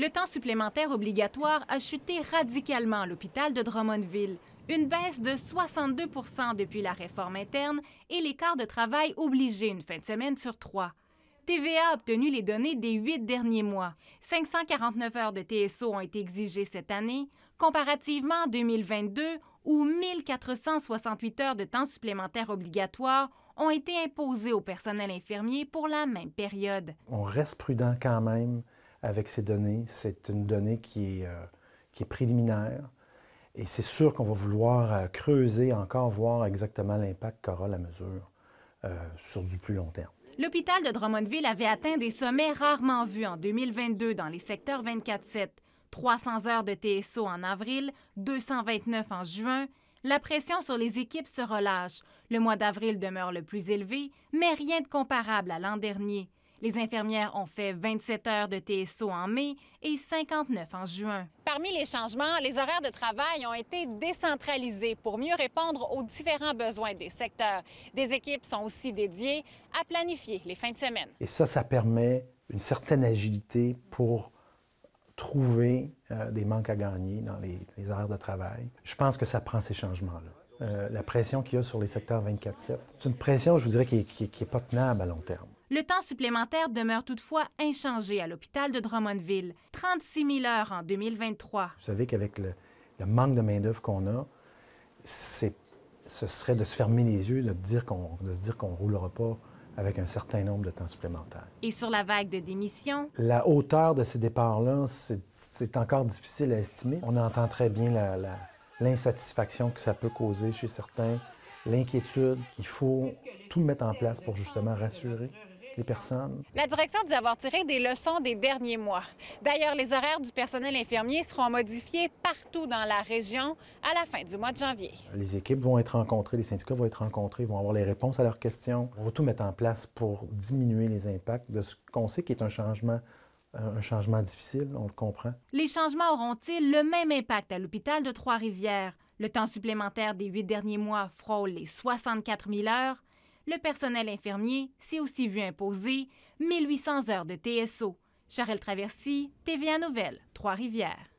Le temps supplémentaire obligatoire a chuté radicalement à l'hôpital de Drummondville, une baisse de 62 depuis la réforme interne et l'écart de travail obligé une fin de semaine sur trois. TVA a obtenu les données des huit derniers mois. 549 heures de TSO ont été exigées cette année, comparativement 2022, où 1468 heures de temps supplémentaire obligatoire ont été imposées au personnel infirmier pour la même période. On reste prudent quand même avec ces données. C'est une donnée qui est, euh, qui est préliminaire. Et c'est sûr qu'on va vouloir euh, creuser encore, voir exactement l'impact qu'aura la mesure euh, sur du plus long terme. L'hôpital de Drummondville avait atteint des sommets rarement vus en 2022 dans les secteurs 24-7. 300 heures de TSO en avril, 229 en juin. La pression sur les équipes se relâche. Le mois d'avril demeure le plus élevé, mais rien de comparable à l'an dernier. Les infirmières ont fait 27 heures de TSO en mai et 59 en juin. Parmi les changements, les horaires de travail ont été décentralisés pour mieux répondre aux différents besoins des secteurs. Des équipes sont aussi dédiées à planifier les fins de semaine. Et ça, ça permet une certaine agilité pour trouver euh, des manques à gagner dans les, horaires de travail. Je pense que ça prend ces changements-là. Euh, la pression qu'il y a sur les secteurs 24-7, c'est une pression, je vous dirais, qui n'est pas tenable à long terme. Le temps supplémentaire demeure toutefois inchangé à l'hôpital de Drummondville, 36 000 heures en 2023. Vous savez qu'avec le, manque de main-d'œuvre qu'on a, ce serait de se fermer les yeux, de, dire qu'on, de se dire qu'on ne roulera pas avec un certain nombre de temps supplémentaires. Et sur la vague de démission? La hauteur de ces départs-là, c'est, encore difficile à estimer. On entend très bien l'insatisfaction que ça peut causer chez certains, l'inquiétude. Il faut tout mettre en place pour justement rassurer la direction dit avoir tiré des leçons des derniers mois. D'ailleurs, les horaires du personnel infirmier seront modifiés partout dans la région à la fin du mois de janvier. Les équipes vont être rencontrées, les syndicats vont être rencontrés, vont avoir les réponses à leurs questions. On va tout mettre en place pour diminuer les impacts de ce qu'on sait qui est un changement euh, un changement difficile, on le comprend. Les changements auront-ils le même impact à l'hôpital de Trois-Rivières? Le temps supplémentaire des huit derniers mois frôle les 64 000 heures le personnel infirmier s'est aussi vu imposer 1800 heures de TSO. Charelle Traversy, TVA Nouvelle, Trois-Rivières.